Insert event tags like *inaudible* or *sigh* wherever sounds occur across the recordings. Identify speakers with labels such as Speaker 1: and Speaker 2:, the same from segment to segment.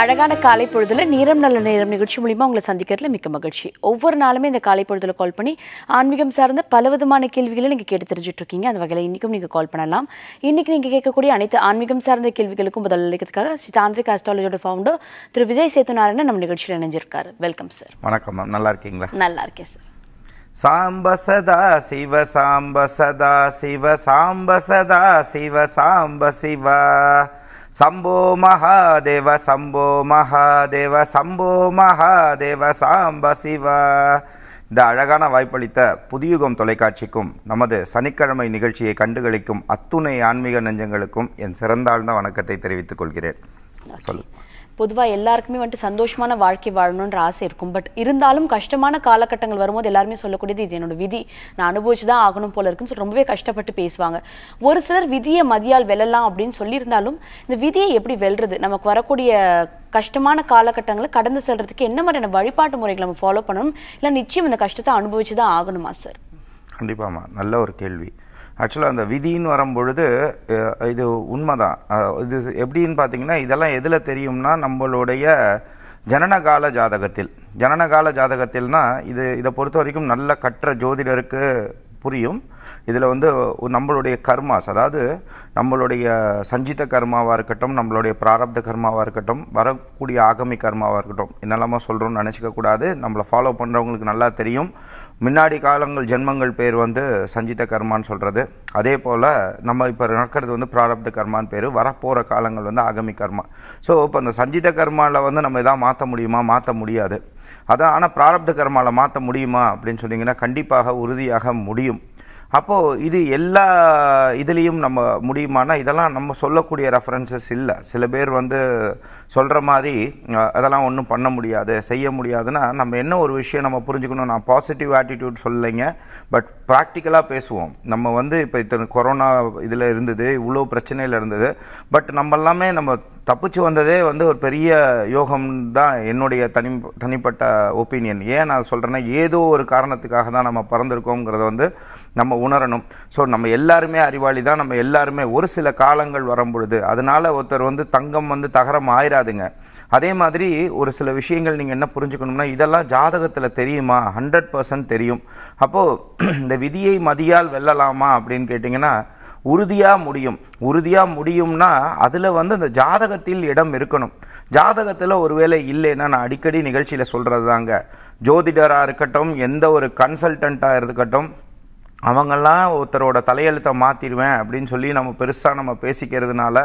Speaker 1: அழகான காலை பொழுதுல நேரம் நல்ல நேரம் நிகழ்ச்சி மூலியமா உங்களை சந்திக்கிறதுல மிக்க மகிழ்ச்சி ஒவ்வொரு நாளுமே இந்த காலை பொழுதுல கால் பண்ணி ஆன்மீகம் சார்ந்த பல விதமான கேள்விகளை நீங்கள் கேட்டு தெரிஞ்சுட்டு இருக்கீங்க அந்த வகையில் இன்றைக்கும் நீங்கள் கால் பண்ணலாம் இன்னைக்கு நீங்கள் கேட்கக்கூடிய அனைத்து ஆன்மீகம் சார்ந்த கேள்விகளுக்கும் பதில் அளிக்கிறதுக்காக ஸ்ரீ தாந்திரிக் ஆஸ்ட்ராலஜியோட ஃபவுண்டர் திரு விஜய் சேத்துநாராயணன் நம்ம நிகழ்ச்சியில் இணைஞ்சிருக்காரு வெல்கம் சார்
Speaker 2: வணக்கம் மேம் நல்லா இருக்கீங்களா
Speaker 1: நல்லா இருக்கேன் சார்
Speaker 2: சாம்ப சதா சிவ சாம்ப சதா சிவ சாம்ப சதா சிவ சாம்ப சிவா சம்போ மகாதேவ சம்போ மகாதேவ சம்போ மகாதேவ சாம்ப சிவ இந்த அழகான வாய்ப்பளித்த புதியுகம் தொலைக்காட்சிக்கும் நமது சனிக்கிழமை நிகழ்ச்சியை கண்டுகளிக்கும் அத்துணை ஆன்மீக நெஞ்சங்களுக்கும் என் சிறந்தாழ்ந்த வணக்கத்தை தெரிவித்துக் கொள்கிறேன் சொல்லுங்கள்
Speaker 1: பொதுவாக எல்லாருக்குமே வந்துட்டு சந்தோஷமான வாழ்க்கை வாழணும்ன்ற ஆசை இருக்கும் பட் இருந்தாலும் கஷ்டமான காலகட்டங்கள் வரும்போது எல்லாருமே சொல்லக்கூடியது இது என்னோட விதி நான் அனுபவிச்சு தான் ஆகணும் போல இருக்குன்னு சொல்லி ரொம்பவே கஷ்டப்பட்டு பேசுவாங்க ஒரு சிலர் விதியை மதியால் வெல்லலாம் அப்படின்னு சொல்லியிருந்தாலும் இந்த விதியை எப்படி வெல்றது நமக்கு வரக்கூடிய கஷ்டமான காலகட்டங்களை கடந்து செல்றதுக்கு என்ன மாதிரியான வழிபாட்டு முறைகளை நம்ம ஃபாலோ பண்ணணும் இல்லை நிச்சயம் இந்த கஷ்டத்தை அனுபவிச்சு தான் ஆகணுமா சார்
Speaker 2: கண்டிப்பாமா நல்ல ஒரு கேள்வி ஆக்சுவலாக அந்த விதின்னு வரும்பொழுது இது உண்மைதான் இது எப்படின்னு பார்த்தீங்கன்னா இதெல்லாம் எதில் தெரியும்னா நம்மளுடைய ஜனனகால ஜாதகத்தில் ஜனனகால ஜாதகத்தில்னா இது இதை பொறுத்த வரைக்கும் நல்ல கற்ற ஜோதிடருக்கு புரியும் இதில் வந்து நம்மளுடைய கர்மாஸ் அதாவது நம்மளுடைய சஞ்சித கர்மாவாக இருக்கட்டும் நம்மளுடைய பிராரப்த கர்மாவாக இருக்கட்டும் வரக்கூடிய ஆகமி கர்மாவாக இருக்கட்டும் என்னெல்லாமா சொல்கிறோம்னு நினச்சிக்கக்கூடாது நம்மளை ஃபாலோ பண்ணுறவங்களுக்கு நல்லா தெரியும் முன்னாடி காலங்கள் ஜென்மங்கள் பேர் வந்து சஞ்சித கர்மான்னு சொல்கிறது அதே போல் நம்ம இப்போ நடக்கிறது வந்து பிராரப்த கர்மான்னு பேர் வரப்போகிற காலங்கள் வந்து ஆகமி கர்மா ஸோ இப்போ இந்த சஞ்சித கர்மாவில் வந்து நம்ம எதாவது மாற்ற முடியுமா மாற்ற முடியாது அதான் ஆனால் பிராரப்த கர்மாவில் மாற்ற முடியுமா அப்படின்னு சொன்னிங்கன்னா கண்டிப்பாக உறுதியாக முடியும் அப்போது இது எல்லா இதுலேயும் நம்ம முடியுமானா இதெல்லாம் நம்ம சொல்லக்கூடிய ரெஃபரன்சஸ் இல்லை சில பேர் வந்து சொல்கிற மாதிரி அதெல்லாம் ஒன்றும் பண்ண முடியாது செய்ய முடியாதுன்னா நம்ம என்ன ஒரு விஷயம் நம்ம புரிஞ்சுக்கணும் நான் பாசிட்டிவ் ஆட்டிடியூட் சொல்லலைங்க பட் ப்ராக்டிக்கலாக பேசுவோம் நம்ம வந்து இப்போ இத்தனை கொரோனா இதில் இருந்தது இவ்வளோ பிரச்சனையில் இருந்தது பட் நம்ம எல்லாமே நம்ம தப்பிச்சு வந்ததே வந்து ஒரு பெரிய யோகம் தான் என்னுடைய தனி தனிப்பட்ட ஒப்பீனியன் ஏன் நான் சொல்கிறேன்னா ஏதோ ஒரு காரணத்துக்காக தான் நம்ம பிறந்திருக்கோங்கிறத வந்து நம்ம உணரணும் ஸோ நம்ம எல்லாருமே அறிவாளி தான் நம்ம எல்லாருமே ஒரு சில காலங்கள் வரும் பொழுது அதனால் ஒருத்தர் வந்து தங்கம் வந்து தகரம் ஆயிராதுங்க அதே மாதிரி ஒரு சில விஷயங்கள் நீங்கள் என்ன புரிஞ்சுக்கணும்னா இதெல்லாம் ஜாதகத்தில் தெரியுமா ஹண்ட்ரட் பர்சன்ட் தெரியும் அப்போது *clears throat* இந்த விதியை மதியால் வெல்லலாமா அப்படின்னு கேட்டிங்கன்னா உறுதியாக முடியும் உறுதியாக முடியும்னா அதில் வந்து அந்த ஜாதகத்தில் இடம் இருக்கணும் ஜாதகத்தில் ஒருவேளை இல்லைன்னா நான் அடிக்கடி நிகழ்ச்சியில் சொல்கிறது தாங்க ஜோதிடராக இருக்கட்டும் எந்த ஒரு கன்சல்டண்ட்டாக இருக்கட்டும் அவங்கெல்லாம் ஒருத்தரோட தலையெழுத்தை மாற்றிடுவேன் அப்படின்னு சொல்லி நம்ம பெருசாக நம்ம பேசிக்கிறதுனால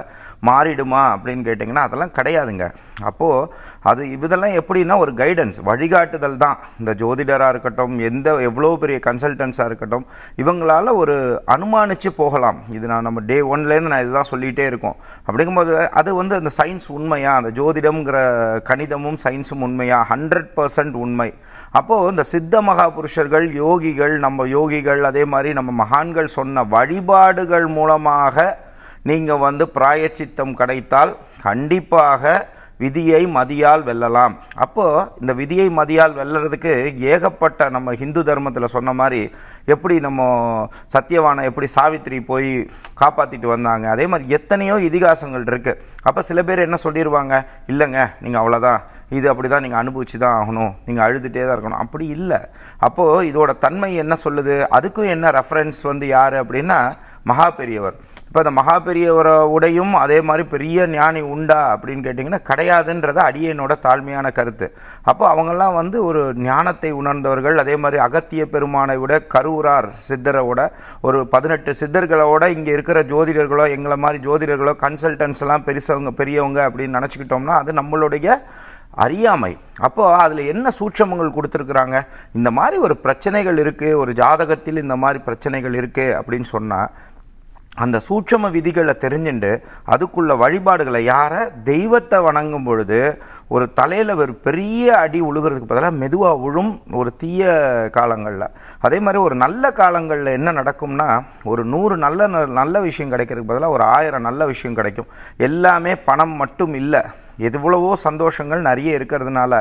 Speaker 2: மாறிடுமா அப்படின்னு கேட்டிங்கன்னா அதெல்லாம் கிடையாதுங்க அப்போது அது இதெல்லாம் எப்படின்னா ஒரு கைடன்ஸ் வழிகாட்டுதல் தான் இந்த ஜோதிடராக இருக்கட்டும் எந்த எவ்வளோ பெரிய கன்சல்டன்ஸாக இருக்கட்டும் இவங்களால் ஒரு அனுமானித்து போகலாம் இது நான் நம்ம டே ஒன்லேருந்து நான் இதுதான் சொல்லிகிட்டே இருக்கோம் அப்படிங்கும்போது அது வந்து அந்த சயின்ஸ் உண்மையா அந்த ஜோதிடம்ங்கிற கணிதமும் சயின்ஸும் உண்மையா ஹண்ட்ரட் பர்சன்ட் உண்மை அப்போது இந்த சித்த மகா புருஷர்கள் யோகிகள் நம்ம யோகிகள் அதே மாதிரி நம்ம மகான்கள் சொன்ன வழிபாடுகள் மூலமாக நீங்கள் வந்து பிராயச்சித்தம் கிடைத்தால் கண்டிப்பாக விதியை மதியால் வெல்லலாம் அப்போது இந்த விதியை மதியால் வெல்லறதுக்கு ஏகப்பட்ட நம்ம ஹிந்து தர்மத்தில் சொன்ன மாதிரி எப்படி நம்ம சத்தியவானை எப்படி சாவித்திரி போய் காப்பாற்றிட்டு வந்தாங்க அதே மாதிரி எத்தனையோ இதிகாசங்கள் இருக்குது அப்போ சில பேர் என்ன சொல்லிடுவாங்க இல்லைங்க நீங்கள் அவ்வளோதான் இது அப்படி தான் நீங்கள் அனுபவிச்சு தான் ஆகணும் நீங்கள் அழுதுகிட்டே தான் இருக்கணும் அப்படி இல்லை அப்போது இதோட தன்மை என்ன சொல்லுது அதுக்கும் என்ன ரெஃபரன்ஸ் வந்து யார் அப்படின்னா மகா பெரியவர் இப்போ அந்த மகாபெரியவர உடையும் அதே மாதிரி பெரிய ஞானி உண்டா அப்படின்னு கேட்டிங்கன்னா கிடையாதுன்றது அடியனோட தாழ்மையான கருத்து அப்போ அவங்கெல்லாம் வந்து ஒரு ஞானத்தை உணர்ந்தவர்கள் அதே மாதிரி அகத்திய பெருமானை விட கரூரார் சித்தரோட ஒரு பதினெட்டு சித்தர்களோட இங்கே இருக்கிற ஜோதிடர்களோ எங்களை மாதிரி ஜோதிடர்களோ கன்சல்டன்ஸ்லாம் பெருசவங்க பெரியவங்க அப்படின்னு நினச்சிக்கிட்டோம்னா அது நம்மளுடைய அறியாமை அப்போது அதில் என்ன சூட்சமங்கள் கொடுத்துருக்குறாங்க இந்த மாதிரி ஒரு பிரச்சனைகள் இருக்குது ஒரு ஜாதகத்தில் இந்த மாதிரி பிரச்சனைகள் இருக்குது அப்படின்னு சொன்னால் அந்த சூட்சம விதிகளை தெரிஞ்சுட்டு அதுக்குள்ள வழிபாடுகளை யாரை தெய்வத்தை வணங்கும் பொழுது ஒரு தலையில் ஒரு பெரிய அடி உழுகிறதுக்கு பதிலாக மெதுவாக உழும் ஒரு தீய காலங்களில் அதே மாதிரி ஒரு நல்ல காலங்களில் என்ன நடக்கும்னா ஒரு நூறு நல்ல நல்ல விஷயம் கிடைக்கிறதுக்கு பதிலாக ஒரு ஆயிரம் நல்ல விஷயம் கிடைக்கும் எல்லாமே பணம் மட்டும் இல்லை எவ்வளவோ சந்தோஷங்கள் நிறைய இருக்கிறதுனால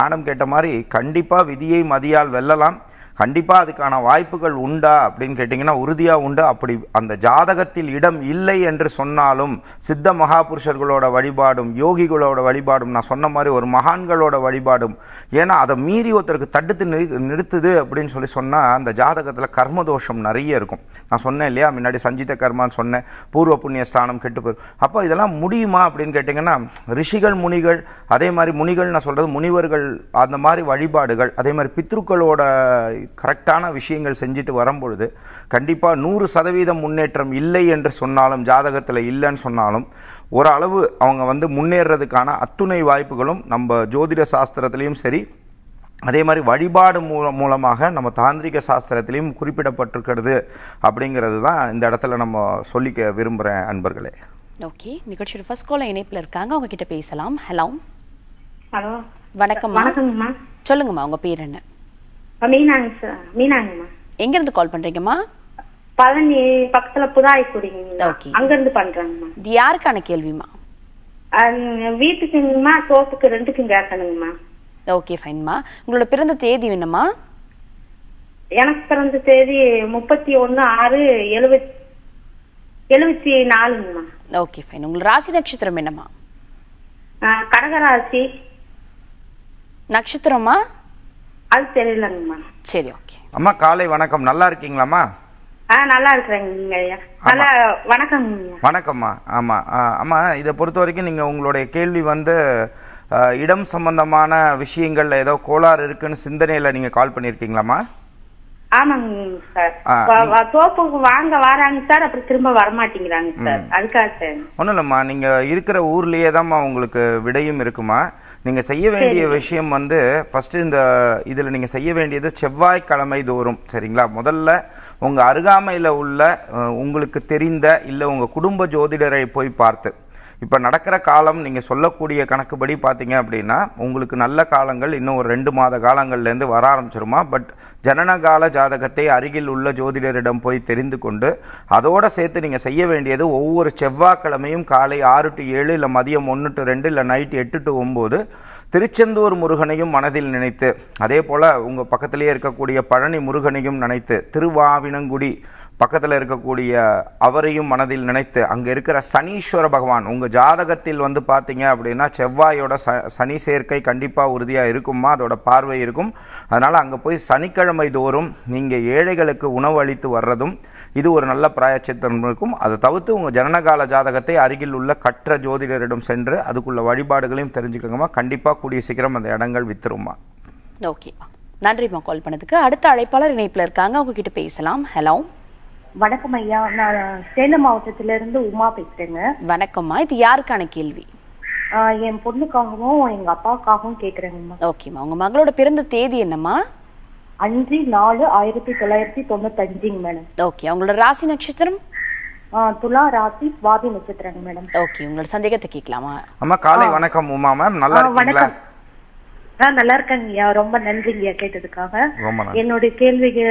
Speaker 2: மேடம் கேட்ட மாதிரி கண்டிப்பாக விதியை மதியால் வெல்லலாம் கண்டிப்பாக அதுக்கான வாய்ப்புகள் உண்டா அப்படின்னு கேட்டிங்கன்னா உறுதியாக உண்டு அப்படி அந்த ஜாதகத்தில் இடம் இல்லை என்று சொன்னாலும் சித்த மகாபுருஷர்களோட வழிபாடும் யோகிகளோட வழிபாடும் நான் சொன்ன மாதிரி ஒரு மகான்களோட வழிபாடும் ஏன்னா அதை மீறி ஒருத்தருக்கு தடுத்து நிறு நிறுத்துது அப்படின்னு சொல்லி சொன்னால் அந்த ஜாதகத்தில் கர்மதோஷம் நிறைய இருக்கும் நான் சொன்னேன் இல்லையா முன்னாடி சஞ்சித கர்மான்னு சொன்னேன் பூர்வ புண்ணிய ஸ்தானம் கெட்டு போயிடும் அப்போ இதெல்லாம் முடியுமா அப்படின்னு கேட்டிங்கன்னா ரிஷிகள் முனிகள் அதே மாதிரி முனிகள் நான் சொல்கிறது முனிவர்கள் அந்த மாதிரி வழிபாடுகள் அதே மாதிரி பித்ருக்களோட கரெக்டான விஷயங்கள் செஞ்சுட்டு வரும்பொழுது கண்டிப்பாக நூறு சதவீதம் முன்னேற்றம் இல்லை என்று சொன்னாலும் ஜாதகத்தில் இல்லைன்னு சொன்னாலும் ஓரளவு அவங்க வந்து முன்னேறதுக்கான அத்துணை வாய்ப்புகளும் நம்ம ஜோதிட சாஸ்திரத்துலேயும் சரி அதே மாதிரி வழிபாடு மூலம் மூலமாக நம்ம தாந்திரிக சாஸ்திரத்திலையும் குறிப்பிடப்பட்டிருக்கிறது அப்படிங்கிறது தான் இந்த இடத்துல நம்ம சொல்லிக்க விரும்புகிறேன் அன்பர்களே
Speaker 1: ஓகே நிகழ்ச்சியோட ஃபர்ஸ்ட் கால இணைப்பில் இருக்காங்க உங்ககிட்ட பேசலாம் ஹலோ ஹலோ வணக்கம் வணக்கம்மா சொல்லுங்கம்மா உங்கள் பேர் என்ன மீனாங்க சார் மீனாங்கம்மா எங்க இருந்து கால் பண்றீங்கம்மா பழனி பக்கத்துல புதாய்க்குடிங்க அங்க இருந்து பண்றாங்கம்மா இது யாருக்கான கேள்விமா வீட்டுக்குங்கம்மா சோப்புக்கு ரெண்டுக்கும் கேட்கணுங்கம்மா ஓகே ஃபைன்மா உங்களோட பிறந்த தேதி வேணுமா எனக்கு பிறந்த தேதி முப்பத்தி ஒன்னு ஆறு எழுபத்தி எழுபத்தி நாலுங்கம்மா ஓகே ஃபைன் உங்களுக்கு ராசி நட்சத்திரம் என்னம்மா கடகராசி நட்சத்திரமா அது தெரியலங்கம்மா
Speaker 2: சரி ஓகே அம்மா காலை வணக்கம் நல்லா இருக்கீங்களாம்மா
Speaker 1: ஆ நல்லா இருக்கிறேங்க ஐயா நல்லா வணக்கம்
Speaker 2: வணக்கம்மா ஆமாம் அம்மா இதை பொறுத்த வரைக்கும் நீங்கள் உங்களுடைய கேள்வி வந்து இடம் சம்பந்தமான விஷயங்கள்ல ஏதோ கோளாறு இருக்குன்னு சிந்தனையில் நீங்கள் கால் பண்ணியிருக்கீங்களாம்மா
Speaker 1: ஆமாங்க சார் தோப்புக்கு வாங்க வராங்க சார் அப்புறம் திரும்ப வரமாட்டேங்கிறாங்க சார் அதுக்காக சார்
Speaker 2: இல்லைம்மா நீங்கள் இருக்கிற ஊர்லயே தான்மா உங்களுக்கு விடையும் இருக்குமா நீங்கள் செய்ய வேண்டிய விஷயம் வந்து ஃபஸ்ட்டு இந்த இதில் நீங்கள் செய்ய வேண்டியது செவ்வாய்க்கிழமை தோறும் சரிங்களா முதல்ல உங்கள் அருகாமையில் உள்ள உங்களுக்கு தெரிந்த இல்லை உங்கள் குடும்ப ஜோதிடரை போய் பார்த்து இப்போ நடக்கிற காலம் நீங்கள் சொல்லக்கூடிய கணக்குப்படி பார்த்தீங்க அப்படின்னா உங்களுக்கு நல்ல காலங்கள் இன்னும் ஒரு ரெண்டு மாத காலங்கள்லேருந்து வர ஆரம்பிச்சிருமா பட் ஜனனகால ஜாதகத்தை அருகில் உள்ள ஜோதிடரிடம் போய் தெரிந்து கொண்டு அதோடு சேர்த்து நீங்கள் செய்ய வேண்டியது ஒவ்வொரு செவ்வாய்க்கிழமையும் காலை ஆறு டு ஏழு இல்லை மதியம் ஒன்று டு ரெண்டு இல்லை நைட்டு எட்டு டு ஒம்பது திருச்செந்தூர் முருகனையும் மனதில் நினைத்து அதே போல் உங்கள் பக்கத்திலே இருக்கக்கூடிய பழனி முருகனையும் நினைத்து திருவாவினங்குடி பக்கத்தில் இருக்கக்கூடிய அவரையும் மனதில் நினைத்து அங்கே இருக்கிற சனீஸ்வர பகவான் உங்கள் ஜாதகத்தில் வந்து பார்த்தீங்க அப்படின்னா செவ்வாயோட ச சனி சேர்க்கை கண்டிப்பாக உறுதியாக இருக்குமா அதோட பார்வை இருக்கும் அதனால் அங்கே போய் சனிக்கிழமை தோறும் நீங்கள் ஏழைகளுக்கு உணவு அளித்து வர்றதும் இது ஒரு நல்ல பிராயச்சித்தம் இருக்கும் அதை தவிர்த்து உங்கள் ஜனனகால ஜாதகத்தை அருகில் உள்ள கற்ற ஜோதிடரிடம் சென்று அதுக்குள்ள வழிபாடுகளையும் தெரிஞ்சுக்கோங்கம்மா கண்டிப்பாக கூடிய சீக்கிரம் அந்த இடங்கள் வித்துருமா
Speaker 1: ஓகே நன்றிம்மா கால் பண்ணதுக்கு அடுத்த அழைப்பாளர் இணைப்பில் இருக்காங்க உங்ககிட்ட பேசலாம் ஹலோ வணக்கம் ஐயா நான் சேலம் மாவட்டத்துல இருந்து உமா பேசுறேங்க வணக்கம்மா இது யாருக்கான கேள்வி என் பொண்ணுக்காகவும் எங்க அப்பாவுக்காகவும் கேக்குறேங்கம்மா ஓகேம்மா உங்க மகளோட பிறந்த தேதி என்னம்மா அஞ்சு நாலு ஆயிரத்தி தொள்ளாயிரத்தி தொண்ணூத்தஞ்சுங்க மேடம் ஓகே அவங்களோட ராசி நட்சத்திரம் துலா ராசி சுவாதி நட்சத்திரங்க மேடம் ஓகே உங்களோட சந்தேகத்தை கேட்கலாமா
Speaker 2: அம்மா காலை வணக்கம் உமா மேம் நல்லா இருக்கீங்களா
Speaker 1: ஆஹ் நல்லா இருக்கேங்கய்யா ரொம்ப நன்றிங்கய்யா கேட்டதுக்காக என்னுடைய கேள்விக்கு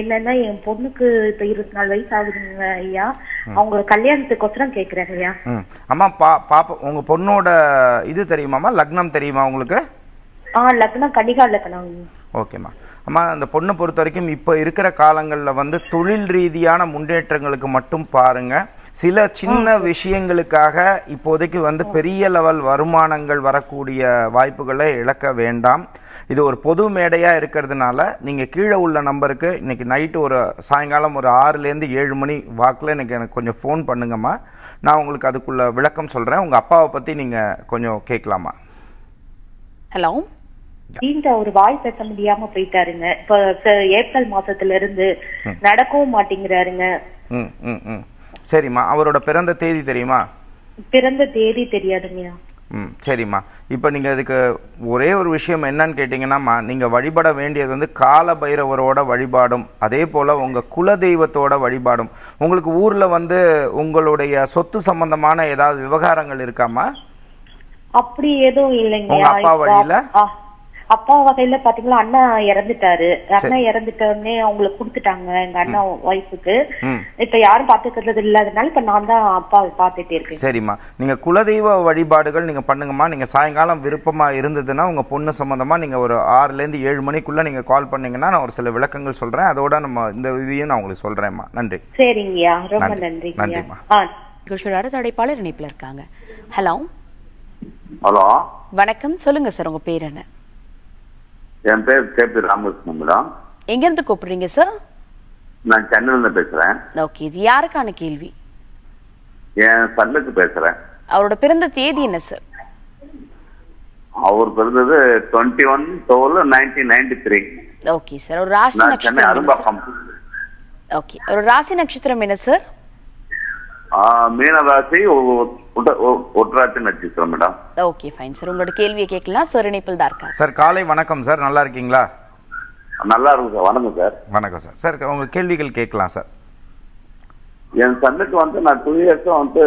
Speaker 1: என்னன்னா என் பொண்ணுக்கு இப்ப இருபத்தி நாலு வயசு ஆகுதுங்க ஐயா அவங்க கல்யாணத்துக்கோசரம் கேக்குறாங்க ஐயா
Speaker 2: அம்மா பா பாப்பா உங்க பொண்ணோட இது தெரியுமாமா லக்னம் தெரியுமா உங்களுக்கு
Speaker 1: ஆஹ் லக்னம் கண்டிகா லக்னம்
Speaker 2: ஓகேம்மா அம்மா அந்த பொண்ணை பொறுத்த வரைக்கும் இப்போ இருக்கிற காலங்களில் வந்து தொழில் ரீதியான முன்னேற்றங்களுக்கு மட்டும் பாருங்கள் சில சின்ன விஷயங்களுக்காக இப்போதைக்கு வந்து பெரிய லெவல் வருமானங்கள் வரக்கூடிய வாய்ப்புகளை இழக்க வேண்டாம் இது ஒரு பொது மேடையாக இருக்கிறதுனால நீங்கள் கீழே உள்ள நம்பருக்கு இன்றைக்கி நைட்டு ஒரு சாயங்காலம் ஒரு ஆறுலேருந்து ஏழு மணி வாக்கில் இன்றைக்கி எனக்கு கொஞ்சம் ஃபோன் பண்ணுங்கம்மா நான் உங்களுக்கு அதுக்குள்ள விளக்கம் சொல்கிறேன் உங்கள் அப்பாவை பற்றி நீங்கள் கொஞ்சம் கேட்கலாமா
Speaker 1: ஹலோ ஒரு அவர் வாய் பேச முடியாம போயிட்டாருங்க இப்ப ஏப்ரல் மாசத்துல இருந்து நடக்கவும் மாட்டேங்கிறாருங்க
Speaker 2: சரிம்மா அவரோட பிறந்த தேதி தெரியுமா
Speaker 1: பிறந்த தேதி தெரியாதுங்கய்யா
Speaker 2: ம் சரிம்மா இப்போ நீங்கள் இதுக்கு ஒரே ஒரு விஷயம் என்னன்னு கேட்டிங்கன்னாம்மா நீங்கள் வழிபட வேண்டியது வந்து கால பைரவரோட வழிபாடும் அதே போல் உங்கள் குல தெய்வத்தோட வழிபாடும் உங்களுக்கு ஊரில் வந்து உங்களுடைய சொத்து சம்பந்தமான ஏதாவது விவகாரங்கள் இருக்காமா
Speaker 1: அப்படி எதுவும் இல்லைங்க உங்கள் அப்பா வழியில் அப்பா வகையில பாத்தீங்கன்னா அண்ணா இறந்துட்டாரு அண்ணா இறந்துட்டோடனே அவங்களுக்கு குடுத்துட்டாங்க எங்க அண்ணா ஒய்ஃபுக்கு இப்ப யாரும் பாத்துக்கிறது இல்லாதனால இப்ப நான் தான் அப்பா பாத்துட்டே இருக்கேன்
Speaker 2: சரிம்மா நீங்க குலதெய்வ வழிபாடுகள் நீங்க பண்ணுங்கம்மா நீங்க சாயங்காலம் விருப்பமா இருந்ததுன்னா உங்க பொண்ணு சம்பந்தமா நீங்க ஒரு ஆறுல இருந்து ஏழு மணிக்குள்ள நீங்க கால் பண்ணீங்கன்னா நான் ஒரு சில விளக்கங்கள் சொல்றேன் அதோட நம்ம இந்த இதையும் நான் உங்களுக்கு சொல்றேன்மா நன்றி
Speaker 1: சரிங்கய்யா ரொம்ப நன்றி நன்றிம்மா குஷரார் இணைப்புல இருக்காங்க ஹலோ ஹலோ வணக்கம் சொல்லுங்க சார் உங்க பேர் என்ன
Speaker 2: என் பேர் கே ராமகிருஷ்ணன் மேடம்
Speaker 1: எங்க இருந்து கூப்பிடுறீங்க சார்
Speaker 2: நான் சென்னையில பேசுறேன்
Speaker 1: ஓகே இது யாருக்கான கேள்வி
Speaker 2: என் சன்னுக்கு பேசுறேன்
Speaker 1: அவரோட பிறந்த தேதி என்ன சார்
Speaker 2: அவர் பிறந்தது twenty one twelve nineteen ninety three okay sir
Speaker 1: ஒரு ராசி நட்சத்திரம் ஓகே ஒரு ராசி நட்சத்திரம் என்ன சார்
Speaker 2: மீனராசி ஒற்றாட்சி நட்சத்திரம் மேடம்
Speaker 1: ஓகே ஃபைன் சார் உங்களோட கேள்வியை கேட்கலாம் சார் இணைப்பில் தான் இருக்கா
Speaker 2: சார் காலை வணக்கம் சார் நல்லா இருக்கீங்களா நல்லா இருக்கும் சார் வணக்கம் சார் வணக்கம் சார் சார் உங்க கேள்விகள் கேட்கலாம் சார் என் சன்னுக்கு வந்து நான் டூ இயர்ஸும் வந்து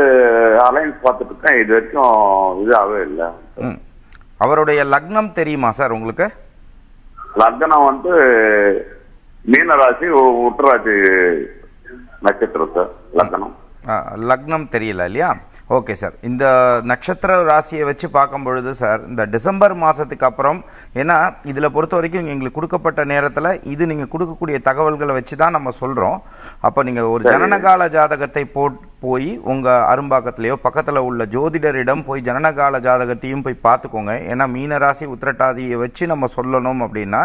Speaker 2: அலைன்ஸ் பார்த்துட்டு இருக்கேன் இது வரைக்கும் இதாகவே இல்லை அவருடைய லக்னம் தெரியுமா சார் உங்களுக்கு லக்னம் வந்து மீனராசி உற்றராசி நட்சத்திரம் சார் லக்னம் லக்னம் தெரியல இல்லையா ஓகே சார் இந்த நட்சத்திர ராசியை வச்சு பார்க்கும் பொழுது சார் இந்த டிசம்பர் மாதத்துக்கு அப்புறம் ஏன்னா இதில் பொறுத்த வரைக்கும் எங்களுக்கு கொடுக்கப்பட்ட நேரத்தில் இது நீங்கள் கொடுக்கக்கூடிய தகவல்களை வச்சு தான் நம்ம சொல்கிறோம் அப்போ நீங்கள் ஒரு ஜனனகால ஜாதகத்தை போட் போய் உங்கள் அரும்பாக்கத்துலேயோ பக்கத்தில் உள்ள ஜோதிடரிடம் போய் ஜனனகால ஜாதகத்தையும் போய் பார்த்துக்கோங்க ஏன்னா மீனராசி உத்திரட்டாதியை வச்சு நம்ம சொல்லணும் அப்படின்னா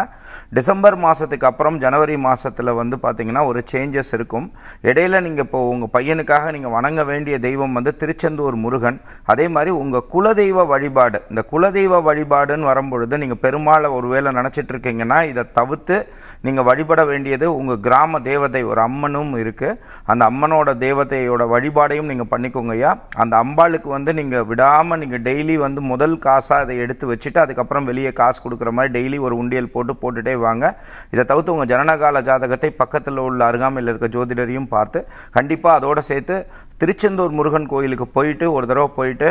Speaker 2: டிசம்பர் மாதத்துக்கு அப்புறம் ஜனவரி மாதத்தில் வந்து பார்த்திங்கன்னா ஒரு சேஞ்சஸ் இருக்கும் இடையில நீங்கள் இப்போ உங்கள் பையனுக்காக நீங்கள் வணங்க வேண்டிய தெய்வம் வந்து திருச்செந்தூர் முருகன் அதே மாதிரி உங்கள் குலதெய்வ வழிபாடு இந்த குலதெய்வ வழிபாடுன்னு வரும்பொழுது நீங்கள் பெருமாளை ஒருவேளை நினச்சிட்டு இருக்கீங்கன்னா இதை தவிர்த்து நீங்கள் வழிபட வேண்டியது உங்கள் கிராம தேவதை ஒரு அம்மனும் இருக்குது அந்த அம்மனோட தேவதையோட வழி வழிபாடையும் நீங்கள் பண்ணிக்கோங்க ஐயா அந்த அம்பாளுக்கு வந்து நீங்கள் விடாமல் நீங்கள் டெய்லி வந்து முதல் காசாக அதை எடுத்து வச்சுட்டு அதுக்கப்புறம் வெளியே காசு கொடுக்குற மாதிரி டெய்லி ஒரு உண்டியல் போட்டு போட்டுகிட்டே வாங்க இதை தவிர்த்து உங்கள் ஜனனகால ஜாதகத்தை பக்கத்தில் உள்ள அருகாமையில் இருக்க ஜோதிடரையும் பார்த்து கண்டிப்பாக அதோடு சேர்த்து திருச்செந்தூர் முருகன் கோயிலுக்கு போயிட்டு ஒரு தடவை போயிட்டு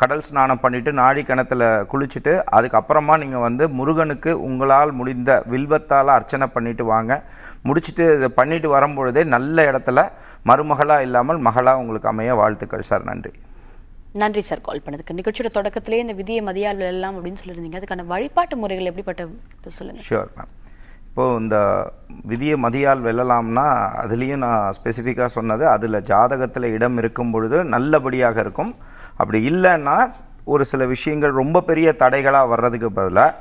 Speaker 2: கடல் ஸ்நானம் பண்ணிவிட்டு நாடி கிணத்துல குளிச்சுட்டு அதுக்கப்புறமா நீங்கள் வந்து முருகனுக்கு உங்களால் முடிந்த வில்வத்தால் அர்ச்சனை பண்ணிவிட்டு வாங்க முடிச்சுட்டு இதை பண்ணிவிட்டு வரும்பொழுதே நல்ல இடத்துல மருமகளாக இல்லாமல் மகளாக உங்களுக்கு அமைய வாழ்த்துக்கள் சார் நன்றி
Speaker 1: நன்றி சார் கால் பண்ணதுக்கு நிகழ்ச்சியோட தொடக்கத்திலே இந்த விதியை மதியால் எல்லாம் அப்படின்னு சொல்லியிருந்தீங்க அதுக்கான வழிபாட்டு முறைகள் எப்படிப்பட்ட சொல்லுங்கள்
Speaker 2: ஷியோர் மேம் இப்போது இந்த விதியை மதியால் வெல்லலாம்னா அதுலேயும் நான் ஸ்பெசிஃபிக்காக சொன்னது அதில் ஜாதகத்தில் இடம் இருக்கும் பொழுது நல்லபடியாக இருக்கும் அப்படி இல்லைன்னா ஒரு சில விஷயங்கள் ரொம்ப பெரிய தடைகளாக வர்றதுக்கு பதிலாக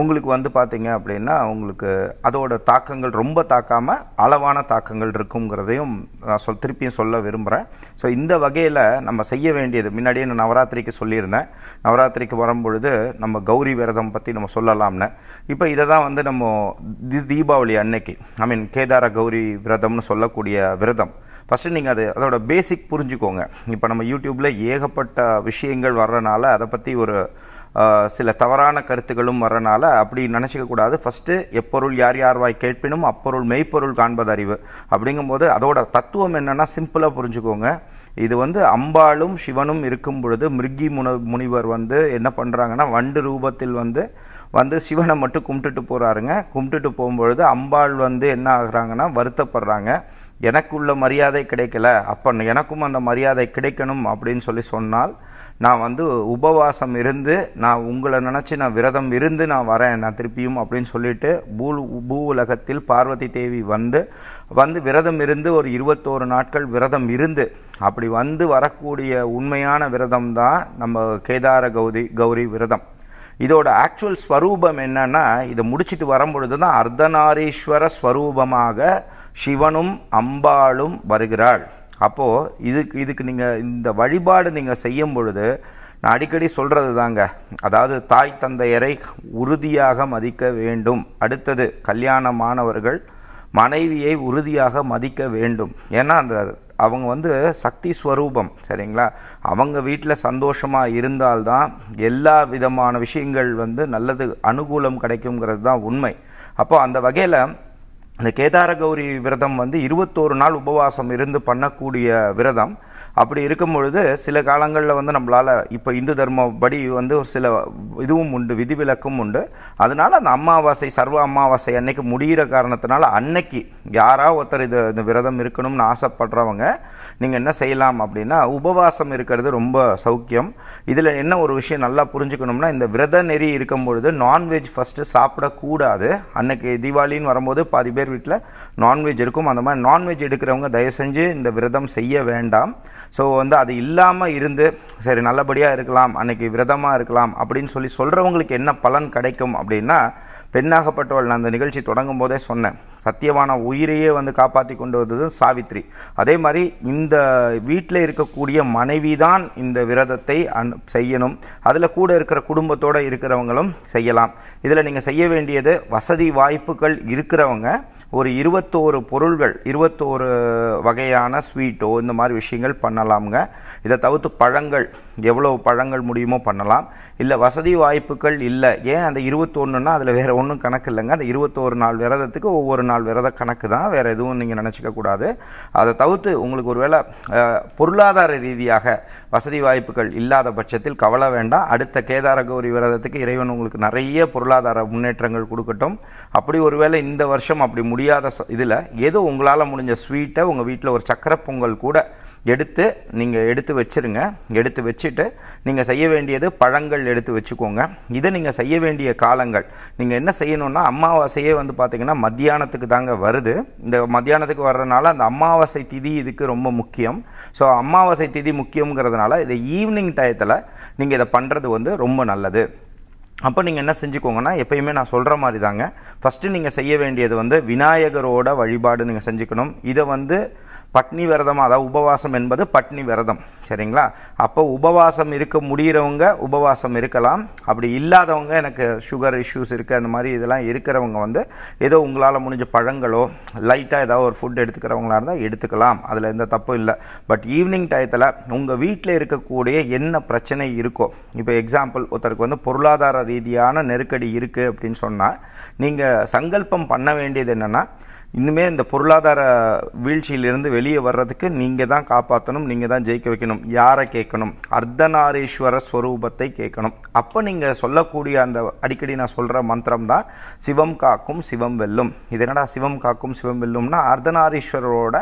Speaker 2: உங்களுக்கு வந்து பார்த்திங்க அப்படின்னா உங்களுக்கு அதோட தாக்கங்கள் ரொம்ப தாக்காமல் அளவான தாக்கங்கள் இருக்குங்கிறதையும் நான் சொல் திருப்பியும் சொல்ல விரும்புகிறேன் ஸோ இந்த வகையில் நம்ம செய்ய வேண்டியது முன்னாடியே நான் நவராத்திரிக்கு சொல்லியிருந்தேன் நவராத்திரிக்கு வரும்பொழுது நம்ம கௌரி விரதம் பற்றி நம்ம சொல்லலாம்னு இப்போ இதை தான் வந்து நம்ம தி தீபாவளி அன்னைக்கு ஐ மீன் கேதார கௌரி விரதம்னு சொல்லக்கூடிய விரதம் ஃபஸ்ட்டு நீங்கள் அது அதோட பேசிக் புரிஞ்சுக்கோங்க இப்போ நம்ம யூடியூப்பில் ஏகப்பட்ட விஷயங்கள் வர்றனால அதை பற்றி ஒரு சில தவறான கருத்துகளும் வரனால அப்படி நினச்சிக்கக்கூடாது ஃபஸ்ட்டு எப்பொருள் யார் யார் வாய் கேட்பினும் அப்பொருள் மெய்ப்பொருள் காண்பது அறிவு அப்படிங்கும்போது அதோட தத்துவம் என்னென்னா சிம்பிளாக புரிஞ்சுக்கோங்க இது வந்து அம்பாளும் சிவனும் இருக்கும் பொழுது மிருகி முன முனிவர் வந்து என்ன பண்ணுறாங்கன்னா வண்டு ரூபத்தில் வந்து வந்து சிவனை மட்டும் கும்பிட்டுட்டு போகிறாருங்க கும்பிட்டுட்டு போகும்பொழுது அம்பாள் வந்து என்ன ஆகுறாங்கன்னா வருத்தப்படுறாங்க எனக்குள்ள மரியாதை கிடைக்கல அப்போ எனக்கும் அந்த மரியாதை கிடைக்கணும் அப்படின்னு சொல்லி சொன்னால் நான் வந்து உபவாசம் இருந்து நான் உங்களை நினச்சி நான் விரதம் இருந்து நான் வரேன் நான் திருப்பியும் அப்படின்னு சொல்லிட்டு பூ பூ உலகத்தில் பார்வதி தேவி வந்து வந்து விரதம் இருந்து ஒரு இருபத்தோரு நாட்கள் விரதம் இருந்து அப்படி வந்து வரக்கூடிய உண்மையான விரதம் தான் நம்ம கேதார கௌரி கௌரி விரதம் இதோட ஆக்சுவல் ஸ்வரூபம் என்னன்னா இதை முடிச்சுட்டு வரும்பொழுது தான் அர்த்தநாரீஸ்வர ஸ்வரூபமாக சிவனும் அம்பாளும் வருகிறாள் அப்போது இதுக்கு இதுக்கு நீங்கள் இந்த வழிபாடு நீங்கள் செய்யும் பொழுது நான் அடிக்கடி சொல்கிறது தாங்க அதாவது தாய் தந்தையரை உறுதியாக மதிக்க வேண்டும் அடுத்தது கல்யாணமானவர்கள் மனைவியை உறுதியாக மதிக்க வேண்டும் ஏன்னா அந்த அவங்க வந்து சக்தி ஸ்வரூபம் சரிங்களா அவங்க வீட்டில் சந்தோஷமாக இருந்தால்தான் எல்லா விதமான விஷயங்கள் வந்து நல்லது அனுகூலம் கிடைக்குங்கிறது தான் உண்மை அப்போ அந்த வகையில் அந்த கேதார கௌரி விரதம் வந்து இருபத்தோரு நாள் உபவாசம் இருந்து பண்ணக்கூடிய விரதம் அப்படி இருக்கும் பொழுது சில காலங்களில் வந்து நம்மளால் இப்போ இந்து தர்மப்படி வந்து ஒரு சில இதுவும் உண்டு விதிவிலக்கும் உண்டு அதனால் அந்த அமாவாசை சர்வ அமாவாசை அன்னைக்கு முடிகிற காரணத்தினால அன்னைக்கு யாராவது ஒருத்தர் இது இந்த விரதம் இருக்கணும்னு ஆசைப்படுறவங்க நீங்கள் என்ன செய்யலாம் அப்படின்னா உபவாசம் இருக்கிறது ரொம்ப சௌக்கியம் இதில் என்ன ஒரு விஷயம் நல்லா புரிஞ்சுக்கணும்னா இந்த விரத நெறி இருக்கும் பொழுது நான்வெஜ் ஃபஸ்ட்டு சாப்பிடக்கூடாது அன்னைக்கு தீபாவளின்னு வரும்போது பாதி பேர் வீட்டில் நான்வெஜ் இருக்கும் அந்த மாதிரி நான்வெஜ் எடுக்கிறவங்க தயவு செஞ்சு இந்த விரதம் செய்ய வேண்டாம் ஸோ வந்து அது இல்லாமல் இருந்து சரி நல்லபடியாக இருக்கலாம் அன்னைக்கு விரதமாக இருக்கலாம் அப்படின்னு சொல்லி சொல்கிறவங்களுக்கு என்ன பலன் கிடைக்கும் அப்படின்னா பெண்ணாகப்பட்டவள் நான் அந்த நிகழ்ச்சி தொடங்கும் போதே சொன்னேன் சத்தியமான உயிரையே வந்து காப்பாற்றி கொண்டு வந்தது சாவித்ரி அதே மாதிரி இந்த வீட்டில் இருக்கக்கூடிய மனைவி தான் இந்த விரதத்தை அன் செய்யணும் அதில் கூட இருக்கிற குடும்பத்தோடு இருக்கிறவங்களும் செய்யலாம் இதில் நீங்கள் செய்ய வேண்டியது வசதி வாய்ப்புகள் இருக்கிறவங்க ஒரு இருபத்தோரு பொருள்கள் இருபத்தோரு வகையான ஸ்வீட்டோ இந்த மாதிரி விஷயங்கள் பண்ணலாமுங்க இதை தவிர்த்து பழங்கள் எவ்வளோ பழங்கள் முடியுமோ பண்ணலாம் இல்லை வசதி வாய்ப்புகள் இல்லை ஏன் அந்த இருபத்தொன்றுன்னா அதில் வேறு ஒன்றும் கணக்கு இல்லைங்க அந்த இருபத்தோரு நாள் விரதத்துக்கு ஒவ்வொரு நாள் விரத கணக்கு தான் வேறு எதுவும் நீங்கள் நினச்சிக்க கூடாது அதை தவிர்த்து உங்களுக்கு ஒருவேளை பொருளாதார ரீதியாக வசதி வாய்ப்புகள் இல்லாத பட்சத்தில் கவலை வேண்டாம் அடுத்த கேதார கௌரி விரதத்துக்கு இறைவன் உங்களுக்கு நிறைய பொருளாதார முன்னேற்றங்கள் கொடுக்கட்டும் அப்படி ஒருவேளை இந்த வருஷம் அப்படி முடியாத இதில் ஏதோ உங்களால் முடிஞ்ச ஸ்வீட்டை உங்கள் வீட்டில் ஒரு சக்கரை பொங்கல் கூட எடுத்து நீங்கள் எடுத்து வச்சுருங்க எடுத்து வச்சுட்டு நீங்கள் செய்ய வேண்டியது பழங்கள் எடுத்து வச்சுக்கோங்க இதை நீங்கள் செய்ய வேண்டிய காலங்கள் நீங்கள் என்ன செய்யணுன்னா அமாவாசையே வந்து பார்த்திங்கன்னா மத்தியானத்துக்கு தாங்க வருது இந்த மத்தியானத்துக்கு வர்றதுனால அந்த அமாவாசை திதி இதுக்கு ரொம்ப முக்கியம் ஸோ அமாவாசை திதி முக்கியங்கிறதுனால இதை ஈவினிங் டயத்தில் நீங்கள் இதை பண்ணுறது வந்து ரொம்ப நல்லது அப்போ நீங்கள் என்ன செஞ்சுக்கோங்கன்னா எப்பயுமே நான் சொல்கிற மாதிரி தாங்க ஃபஸ்ட்டு நீங்கள் செய்ய வேண்டியது வந்து விநாயகரோட வழிபாடு நீங்கள் செஞ்சுக்கணும் இதை வந்து பட்னி விரதம் அதாவது உபவாசம் என்பது பட்னி விரதம் சரிங்களா அப்போ உபவாசம் இருக்க முடிகிறவங்க உபவாசம் இருக்கலாம் அப்படி இல்லாதவங்க எனக்கு சுகர் இஷ்யூஸ் இருக்குது அந்த மாதிரி இதெல்லாம் இருக்கிறவங்க வந்து ஏதோ உங்களால் முடிஞ்ச பழங்களோ லைட்டாக ஏதாவது ஒரு ஃபுட் எடுத்துக்கிறவங்களா இருந்தால் எடுத்துக்கலாம் அதில் எந்த தப்பும் இல்லை பட் ஈவினிங் டயத்தில் உங்கள் வீட்டில் இருக்கக்கூடிய என்ன பிரச்சனை இருக்கோ இப்போ எக்ஸாம்பிள் ஒருத்தருக்கு வந்து பொருளாதார ரீதியான நெருக்கடி இருக்குது அப்படின்னு சொன்னால் நீங்கள் சங்கல்பம் பண்ண வேண்டியது என்னென்னா இன்னுமே இந்த பொருளாதார வீழ்ச்சியிலிருந்து வெளியே வர்றதுக்கு நீங்கள் தான் காப்பாற்றணும் நீங்கள் தான் ஜெயிக்க வைக்கணும் யாரை கேட்கணும் அர்த்தநாரீஸ்வர ஸ்வரூபத்தை கேட்கணும் அப்போ நீங்கள் சொல்லக்கூடிய அந்த அடிக்கடி நான் சொல்கிற மந்திரம் தான் சிவம் காக்கும் சிவம் வெல்லும் இது என்னடா சிவம் காக்கும் சிவம் வெல்லும்னா அர்த்தநாரீஸ்வரரோட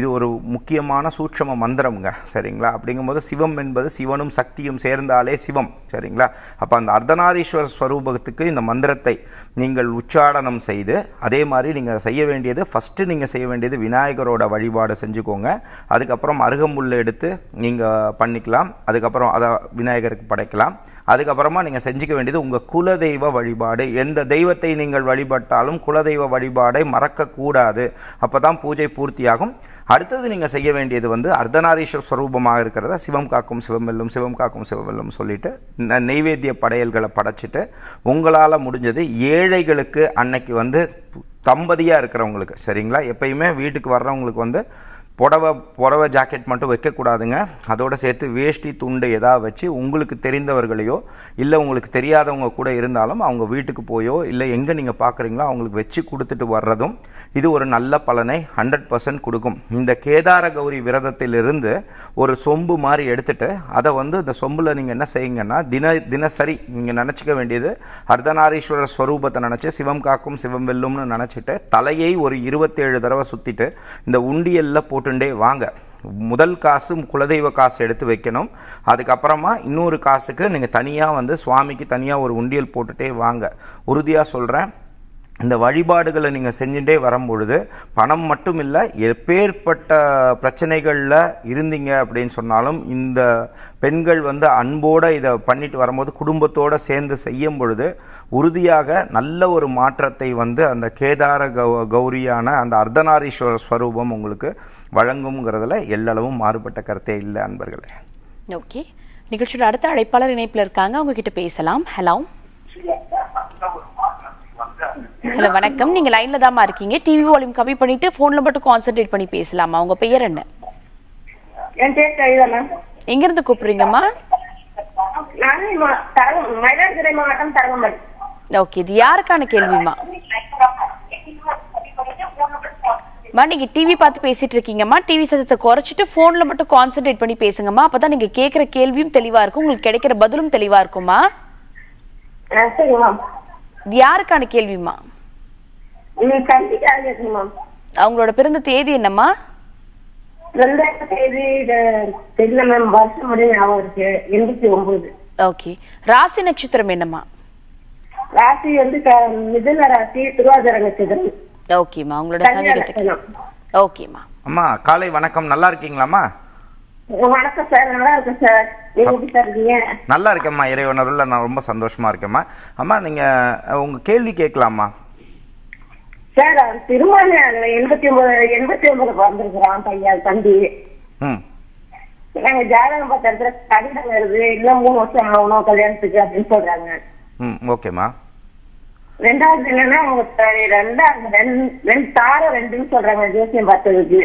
Speaker 2: இது ஒரு முக்கியமான சூட்சம மந்திரம்ங்க சரிங்களா அப்படிங்கும்போது சிவம் என்பது சிவனும் சக்தியும் சேர்ந்தாலே சிவம் சரிங்களா அப்போ அந்த அர்த்தநாரீஸ்வர ஸ்வரூபத்துக்கு இந்த மந்திரத்தை நீங்கள் உச்சாடனம் செய்து அதே மாதிரி நீங்கள் செய்ய வேண்டிய வேண்டியது ஃபஸ்ட்டு நீங்கள் செய்ய வேண்டியது விநாயகரோட வழிபாடு செஞ்சுக்கோங்க அதுக்கப்புறம் அருகம்புல் எடுத்து நீங்கள் பண்ணிக்கலாம் அதுக்கப்புறம் அதை விநாயகருக்கு படைக்கலாம் அதுக்கப்புறமா நீங்கள் செஞ்சுக்க வேண்டியது உங்கள் குலதெய்வ வழிபாடு எந்த தெய்வத்தை நீங்கள் வழிபட்டாலும் குலதெய்வ வழிபாடை மறக்கக்கூடாது அப்போ தான் பூஜை பூர்த்தியாகும் அடுத்தது நீங்கள் செய்ய வேண்டியது வந்து அர்த்தநாரீஸ்வர் ஸ்வரூபமாக இருக்கிறத சிவம் காக்கும் சிவமெல்லும் சிவம் காக்கும் சிவமெல்லும் சொல்லிட்டு நெய்வேத்திய படையல்களை படைச்சிட்டு உங்களால் முடிஞ்சது ஏழைகளுக்கு அன்னைக்கு வந்து தம்பதியாக இருக்கிறவங்களுக்கு சரிங்களா எப்பயுமே வீட்டுக்கு வர்றவங்களுக்கு வந்து புடவை புடவை ஜாக்கெட் மட்டும் வைக்கக்கூடாதுங்க அதோடு சேர்த்து வேஷ்டி துண்டு எதாவது வச்சு உங்களுக்கு தெரிந்தவர்களையோ இல்லை உங்களுக்கு தெரியாதவங்க கூட இருந்தாலும் அவங்க வீட்டுக்கு போயோ இல்லை எங்கே நீங்கள் பார்க்குறீங்களோ அவங்களுக்கு வச்சு கொடுத்துட்டு வர்றதும் இது ஒரு நல்ல பலனை ஹண்ட்ரட் பர்சன்ட் கொடுக்கும் இந்த கேதார கௌரி விரதத்திலிருந்து ஒரு சொம்பு மாதிரி எடுத்துகிட்டு அதை வந்து இந்த சொம்பில் நீங்கள் என்ன செய்யுங்கன்னா தின தினசரி நீங்கள் நினச்சிக்க வேண்டியது அர்த்தநாரீஸ்வரர் ஸ்வரூபத்தை நினச்சி சிவம் காக்கும் சிவம் வெல்லும்னு நினச்சிட்டு தலையை ஒரு இருபத்தேழு தடவை சுற்றிட்டு இந்த உண்டியலில் போட்டு கூட்டுண்டே வாங்க முதல் காசு குலதெய்வ காசு எடுத்து வைக்கணும் அதுக்கப்புறமா இன்னொரு காசுக்கு நீங்கள் தனியாக வந்து சுவாமிக்கு தனியாக ஒரு உண்டியல் போட்டுகிட்டே வாங்க உறுதியாக சொல்கிறேன் இந்த வழிபாடுகளை நீங்கள் செஞ்சுட்டே வரும்பொழுது பணம் மட்டும் இல்லை எப்பேற்பட்ட பிரச்சனைகளில் இருந்தீங்க அப்படின்னு சொன்னாலும் இந்த பெண்கள் வந்து அன்போடு இதை பண்ணிட்டு வரும்போது குடும்பத்தோடு சேர்ந்து செய்யும் பொழுது உறுதியாக நல்ல ஒரு மாற்றத்தை வந்து அந்த கேதார கௌ கௌரியான அந்த அர்த்தநாரீஸ்வர ஸ்வரூபம் உங்களுக்கு வழங்கும்ங்கிறதுல எல்லளவும் மாறுபட்ட கருத்தே இல்லை அன்பர்களே
Speaker 1: ஓகே நிகழ்ச்சியோட அடுத்த அழைப்பாளர் இணைப்பில் இருக்காங்க அவங்க கிட்ட பேசலாம் ஹலோ ஹலோ வணக்கம் நீங்க லைன்ல தான் இருக்கீங்க டிவி வால்யூம் கம்மி பண்ணிட்டு போன்ல மட்டும் கான்சென்ட்ரேட் பண்ணி பேசலாமா உங்க பெயர் என்ன என் பேர் கவிதா எங்க இருந்து கூப்பிடுறீங்கம்மா நான் மயிலாடுதுறை மாவட்டம் தரங்கம்பாடி ஓகே இது யாருக்கான கேள்விமா மா நீங்கள் டிவி பார்த்து பேசிட்டு இருக்கீங்கம்மா டிவி சத்தத்தை குறைச்சிட்டு ஃபோனில் மட்டும் கான்சென்ட்ரேட் பண்ணி பேசுங்கம்மா அப்போ தான் நீங்கள் கேட்குற கேள்வியும் தெளிவாக இருக்கும் உங்களுக்கு கிடைக்கிற பதிலும் தெளிவாக இருக்குமா யாருக்கான கேள்விமா அவங்களோட பிறந்த தேதி என்னம்மா ஓகே ராசி நட்சத்திரம் என்னம்மா ராசி வந்து மிதுன ராசி திருவாதிர நட்சத்திரம்
Speaker 2: ஓகேம்மா உங்களோட சந்தேகத்துக்கு ஓகேம்மா அம்மா காலை வணக்கம் நல்லா இருக்கீங்களாம்மா
Speaker 1: வணக்கம் சார் நல்லா இருக்கேன் சார்
Speaker 2: நல்லா இருக்கேம்மா இறைவனருள் நான் ரொம்ப சந்தோஷமா இருக்கேம்மா அம்மா நீங்க உங்க கேள்வி கேட்கலாமா
Speaker 1: சார் திருமண எண்பத்தி ஒன்பது எண்பத்தி ஒன்பது பிறந்திருக்கிறான் பையன் தம்பி நாங்க ஜாதகம் பார்த்த இடத்துல கடிதம் வருது இல்ல மூணு வருஷம் ஆகணும் கல்யாணத்துக்கு அப்படின்னு சொல்றாங்க ஓகேம்மா ரெண்டாவது என்னன்னா ரெண்டாவது ரெண்டு ரெண்டு தாரம் ரெண்டுன்னு சொல்றாங்க ஜோசியம் பார்த்ததுக்கு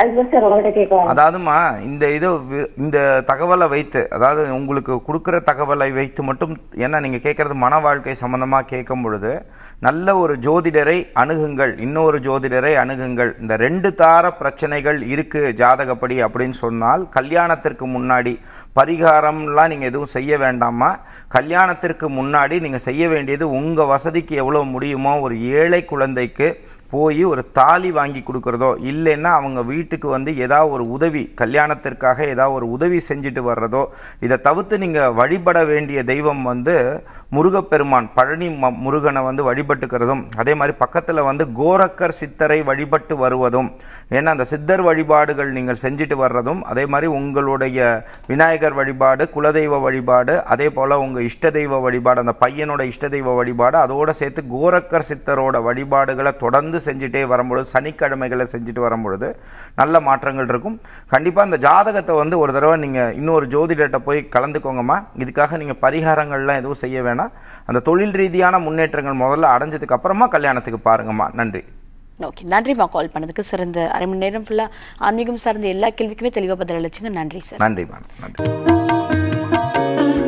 Speaker 2: அதாவதுமா இந்த இது இந்த தகவலை வைத்து அதாவது உங்களுக்கு கொடுக்குற தகவலை வைத்து மட்டும் ஏன்னா நீங்கள் கேட்குறது மன வாழ்க்கை சம்மந்தமாக கேட்கும் பொழுது நல்ல ஒரு ஜோதிடரை அணுகுங்கள் இன்னொரு ஜோதிடரை அணுகுங்கள் இந்த ரெண்டு தார பிரச்சனைகள் இருக்குது ஜாதகப்படி அப்படின்னு சொன்னால் கல்யாணத்திற்கு முன்னாடி பரிகாரம்லாம் நீங்கள் எதுவும் செய்ய வேண்டாமா கல்யாணத்திற்கு முன்னாடி நீங்கள் செய்ய வேண்டியது உங்கள் வசதிக்கு எவ்வளோ முடியுமோ ஒரு ஏழை குழந்தைக்கு போய் ஒரு தாலி வாங்கி கொடுக்குறதோ இல்லைன்னா அவங்க வீட்டுக்கு வந்து ஏதாவது ஒரு உதவி கல்யாணத்திற்காக ஏதாவது ஒரு உதவி செஞ்சுட்டு வர்றதோ இதை தவிர்த்து நீங்கள் வழிபட வேண்டிய தெய்வம் வந்து முருகப்பெருமான் பழனி ம முருகனை வந்து வழிபட்டுக்கிறதும் அதே மாதிரி பக்கத்தில் வந்து கோரக்கர் சித்தரை வழிபட்டு வருவதும் ஏன்னா அந்த சித்தர் வழிபாடுகள் நீங்கள் செஞ்சுட்டு வர்றதும் அதே மாதிரி உங்களுடைய விநாயகர் வழிபாடு குலதெய்வ வழிபாடு அதே போல் உங்கள் இஷ்ட தெய்வ வழிபாடு அந்த பையனோட இஷ்ட தெய்வ வழிபாடு அதோடு சேர்த்து கோரக்கர் சித்தரோட வழிபாடுகளை தொடர்ந்து செஞ்சுட்டே வரும்பொழுது சனிக்கிழமைகளை செஞ்சுட்டு வரும்பொழுது நல்ல மாற்றங்கள் இருக்கும் கண்டிப்பாக அந்த ஜாதகத்தை வந்து ஒரு தடவை நீங்கள் இன்னொரு ஜோதிடர்கிட்ட போய் கலந்துக்கோங்கம்மா இதுக்காக நீங்கள் பரிகாரங்கள்லாம் எதுவும் செய்ய வேணாம் அந்த தொழில் ரீதியான முன்னேற்றங்கள் முதல்ல அடைஞ்சதுக்கு அப்புறமா கல்யாணத்துக்கு பாருங்கம்மா நன்றி
Speaker 1: ஓகே நன்றிம்மா கால் பண்ணதுக்கு சிறந்த அரை மணி நேரம் ஃபுல்லாக ஆன்மீகம் சார்ந்த எல்லா கேள்விக்குமே தெளிவாக பதிலளிச்சுங்க நன்றி சார்
Speaker 2: நன்றிம்மா நன்றி